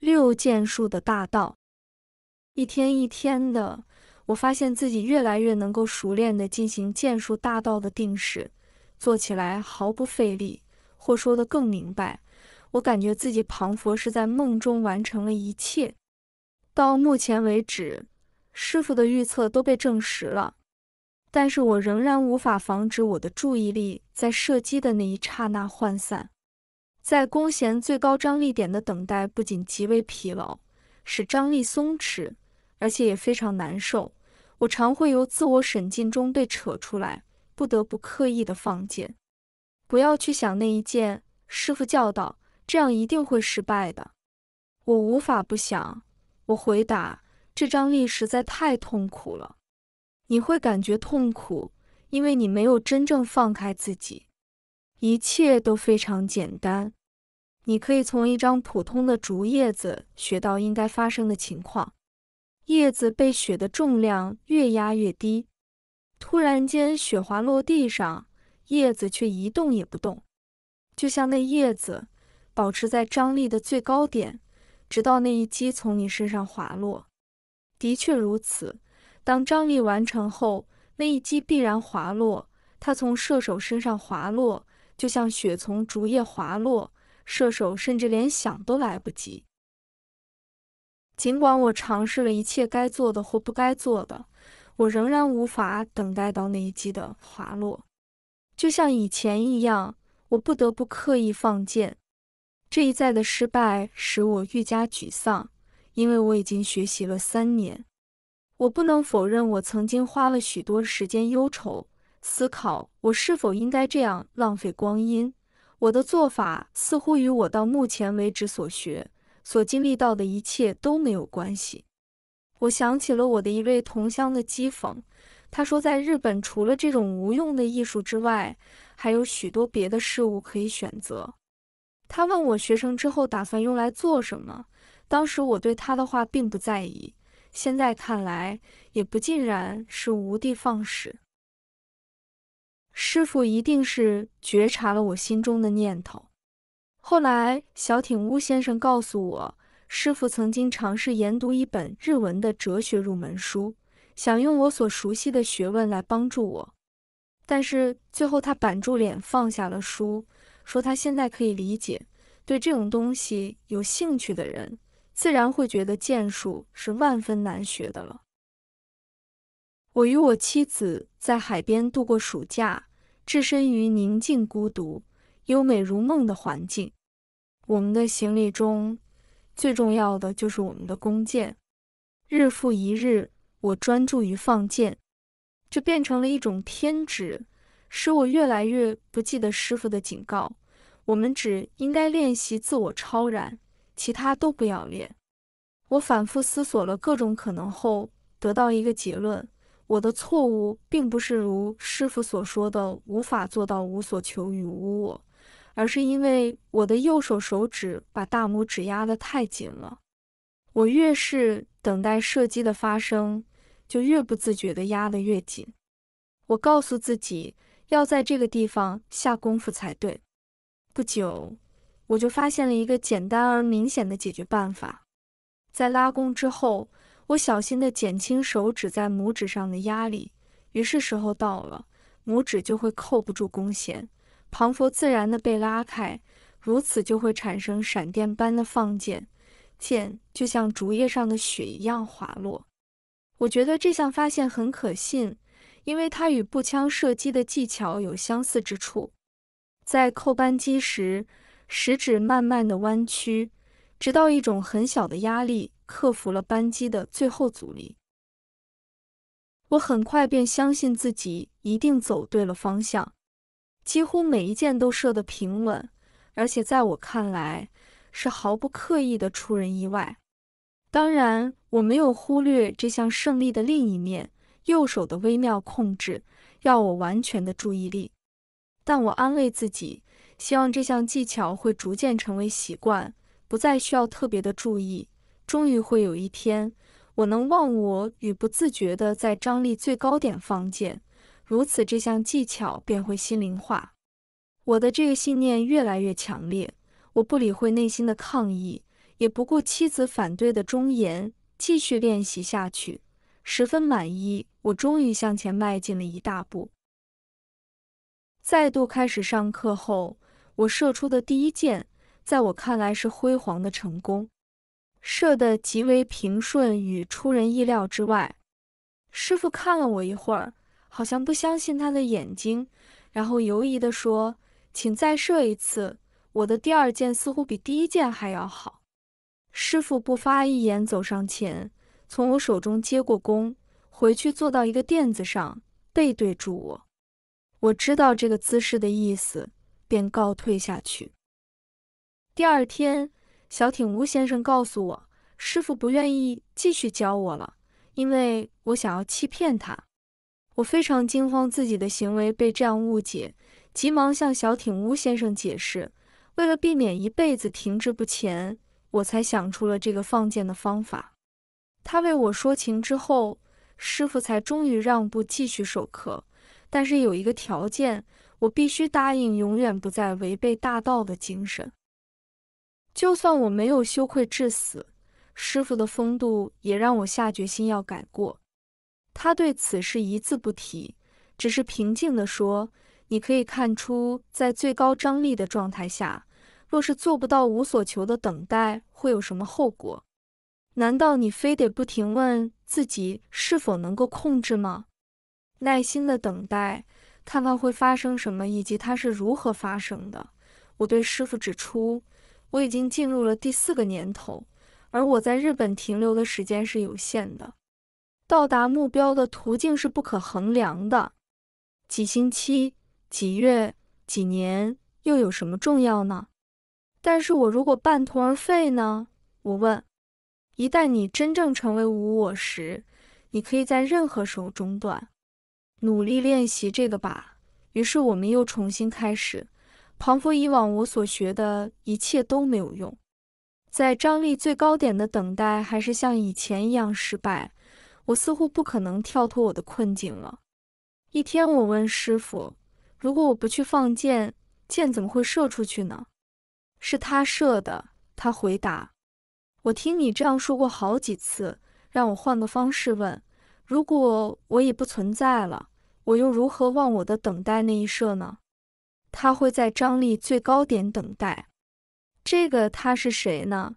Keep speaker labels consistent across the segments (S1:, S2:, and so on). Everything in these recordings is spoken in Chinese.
S1: 六剑术的大道，一天一天的，我发现自己越来越能够熟练地进行剑术大道的定式，做起来毫不费力。或说的更明白，我感觉自己庞佛是在梦中完成了一切。到目前为止，师傅的预测都被证实了，但是我仍然无法防止我的注意力在射击的那一刹那涣散。在弓弦最高张力点的等待不仅极为疲劳，使张力松弛，而且也非常难受。我常会由自我审禁中被扯出来，不得不刻意的放箭。不要去想那一箭，师傅教导，这样一定会失败的。我无法不想。我回答，这张力实在太痛苦了。你会感觉痛苦，因为你没有真正放开自己。一切都非常简单。你可以从一张普通的竹叶子学到应该发生的情况：叶子被雪的重量越压越低，突然间雪滑落地上，叶子却一动也不动，就像那叶子保持在张力的最高点，直到那一击从你身上滑落。的确如此，当张力完成后，那一击必然滑落，它从射手身上滑落，就像雪从竹叶滑落。射手甚至连想都来不及。尽管我尝试了一切该做的或不该做的，我仍然无法等待到那一击的滑落，就像以前一样，我不得不刻意放箭。这一再的失败使我愈加沮丧，因为我已经学习了三年。我不能否认，我曾经花了许多时间忧愁思考，我是否应该这样浪费光阴。我的做法似乎与我到目前为止所学、所经历到的一切都没有关系。我想起了我的一位同乡的讥讽，他说：“在日本，除了这种无用的艺术之外，还有许多别的事物可以选择。”他问我学成之后打算用来做什么。当时我对他的话并不在意，现在看来也不尽然是无的放矢。师傅一定是觉察了我心中的念头。后来，小艇屋先生告诉我，师傅曾经尝试研读一本日文的哲学入门书，想用我所熟悉的学问来帮助我。但是最后，他板住脸放下了书，说他现在可以理解，对这种东西有兴趣的人，自然会觉得剑术是万分难学的了。我与我妻子在海边度过暑假。置身于宁静、孤独、优美如梦的环境，我们的行李中最重要的就是我们的弓箭。日复一日，我专注于放箭，这变成了一种偏执，使我越来越不记得师傅的警告：我们只应该练习自我超然，其他都不要练。我反复思索了各种可能后，得到一个结论。我的错误并不是如师傅所说的无法做到无所求与无我，而是因为我的右手手指把大拇指压得太紧了。我越是等待射击的发生，就越不自觉地压得越紧。我告诉自己要在这个地方下功夫才对。不久，我就发现了一个简单而明显的解决办法：在拉弓之后。我小心地减轻手指在拇指上的压力，于是时候到了，拇指就会扣不住弓弦，旁佛自然地被拉开，如此就会产生闪电般的放箭，箭就像竹叶上的雪一样滑落。我觉得这项发现很可信，因为它与步枪射击的技巧有相似之处。在扣扳机时，食指慢慢地弯曲，直到一种很小的压力。克服了扳机的最后阻力，我很快便相信自己一定走对了方向，几乎每一箭都射得平稳，而且在我看来是毫不刻意的出人意外。当然，我没有忽略这项胜利的另一面，右手的微妙控制要我完全的注意力，但我安慰自己，希望这项技巧会逐渐成为习惯，不再需要特别的注意。终于会有一天，我能忘我与不自觉地在张力最高点放箭，如此这项技巧便会心灵化。我的这个信念越来越强烈，我不理会内心的抗议，也不顾妻子反对的忠言，继续练习下去。十分满意，我终于向前迈进了一大步。再度开始上课后，我射出的第一箭，在我看来是辉煌的成功。射得极为平顺与出人意料之外，师傅看了我一会儿，好像不相信他的眼睛，然后犹疑地说：“请再射一次，我的第二箭似乎比第一箭还要好。”师傅不发一言，走上前，从我手中接过弓，回去坐到一个垫子上，背对住我。我知道这个姿势的意思，便告退下去。第二天。小挺屋先生告诉我，师傅不愿意继续教我了，因为我想要欺骗他。我非常惊慌，自己的行为被这样误解，急忙向小挺屋先生解释。为了避免一辈子停滞不前，我才想出了这个放箭的方法。他为我说情之后，师傅才终于让步，继续授课。但是有一个条件，我必须答应永远不再违背大道的精神。就算我没有羞愧至死，师傅的风度也让我下决心要改过。他对此事一字不提，只是平静地说：“你可以看出，在最高张力的状态下，若是做不到无所求的等待，会有什么后果？难道你非得不停问自己是否能够控制吗？耐心地等待，看看会发生什么，以及它是如何发生的。”我对师傅指出。我已经进入了第四个年头，而我在日本停留的时间是有限的。到达目标的途径是不可衡量的，几星期、几月、几年又有什么重要呢？但是我如果半途而废呢？我问。一旦你真正成为无我时，你可以在任何时候中断。努力练习这个吧。于是我们又重新开始。仿佛以往我所学的一切都没有用，在张力最高点的等待还是像以前一样失败。我似乎不可能跳脱我的困境了。一天，我问师傅：“如果我不去放箭，箭怎么会射出去呢？”是他射的，他回答。我听你这样说过好几次，让我换个方式问：如果我已不存在了，我又如何忘我的等待那一射呢？他会在张力最高点等待。这个他是谁呢？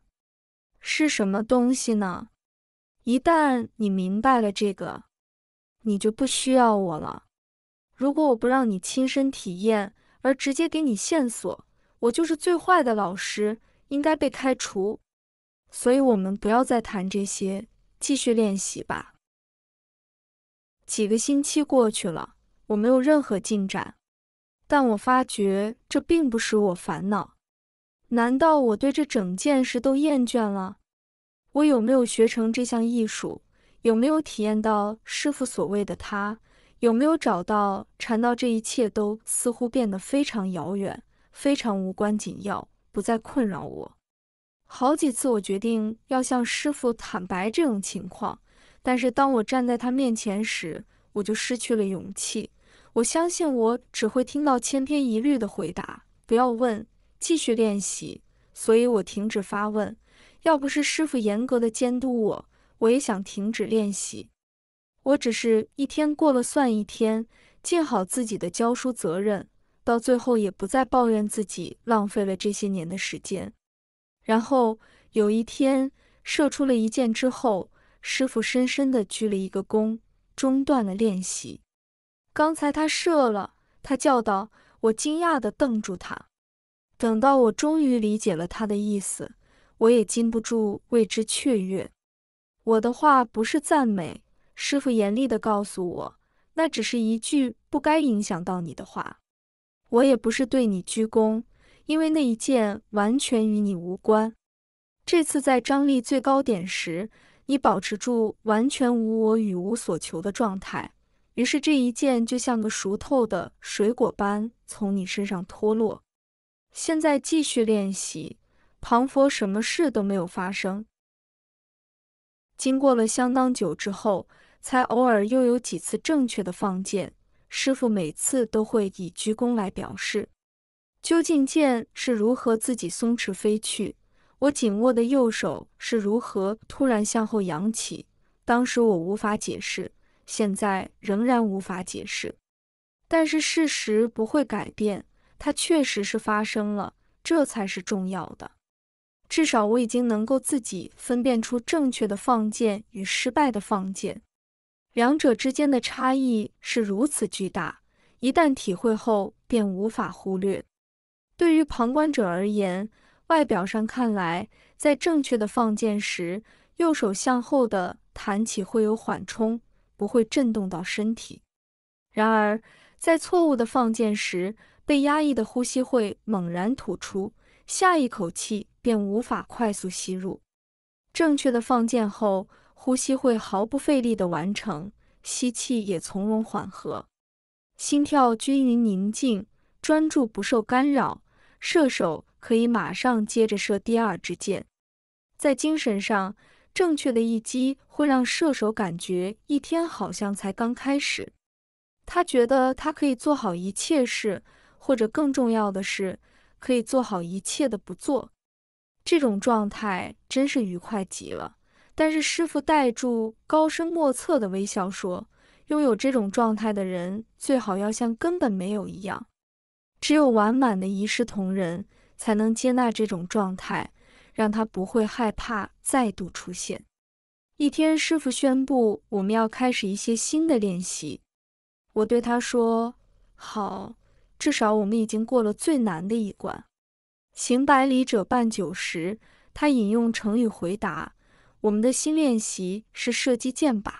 S1: 是什么东西呢？一旦你明白了这个，你就不需要我了。如果我不让你亲身体验，而直接给你线索，我就是最坏的老师，应该被开除。所以，我们不要再谈这些，继续练习吧。几个星期过去了，我没有任何进展。但我发觉这并不使我烦恼。难道我对这整件事都厌倦了？我有没有学成这项艺术？有没有体验到师傅所谓的他？有没有找到？缠到这一切都似乎变得非常遥远，非常无关紧要，不再困扰我。好几次，我决定要向师傅坦白这种情况，但是当我站在他面前时，我就失去了勇气。我相信我只会听到千篇一律的回答。不要问，继续练习。所以我停止发问。要不是师傅严格的监督我，我也想停止练习。我只是一天过了算一天，尽好自己的教书责任。到最后也不再抱怨自己浪费了这些年的时间。然后有一天射出了一箭之后，师傅深深的鞠了一个躬，中断了练习。刚才他射了，他叫道。我惊讶地瞪住他。等到我终于理解了他的意思，我也禁不住为之雀跃。我的话不是赞美，师傅严厉地告诉我，那只是一句不该影响到你的话。我也不是对你鞠躬，因为那一箭完全与你无关。这次在张力最高点时，你保持住完全无我与无所求的状态。于是这一剑就像个熟透的水果般从你身上脱落。现在继续练习，旁佛什么事都没有发生。经过了相当久之后，才偶尔又有几次正确的放箭。师傅每次都会以鞠躬来表示。究竟箭是如何自己松弛飞去？我紧握的右手是如何突然向后扬起？当时我无法解释。现在仍然无法解释，但是事实不会改变，它确实是发生了，这才是重要的。至少我已经能够自己分辨出正确的放箭与失败的放箭，两者之间的差异是如此巨大，一旦体会后便无法忽略。对于旁观者而言，外表上看来，在正确的放箭时，右手向后的弹起会有缓冲。不会震动到身体。然而，在错误的放箭时，被压抑的呼吸会猛然吐出，下一口气便无法快速吸入。正确的放箭后，呼吸会毫不费力地完成，吸气也从容缓和，心跳均匀宁静，专注不受干扰。射手可以马上接着射第二支箭，在精神上。正确的一击会让射手感觉一天好像才刚开始，他觉得他可以做好一切事，或者更重要的是，可以做好一切的不做。这种状态真是愉快极了。但是师傅带住高深莫测的微笑说：“拥有这种状态的人，最好要像根本没有一样。只有完满的一视同仁，才能接纳这种状态。”让他不会害怕再度出现。一天，师傅宣布我们要开始一些新的练习。我对他说：“好，至少我们已经过了最难的一关。”行百里者半九十。他引用成语回答：“我们的新练习是射击箭靶。”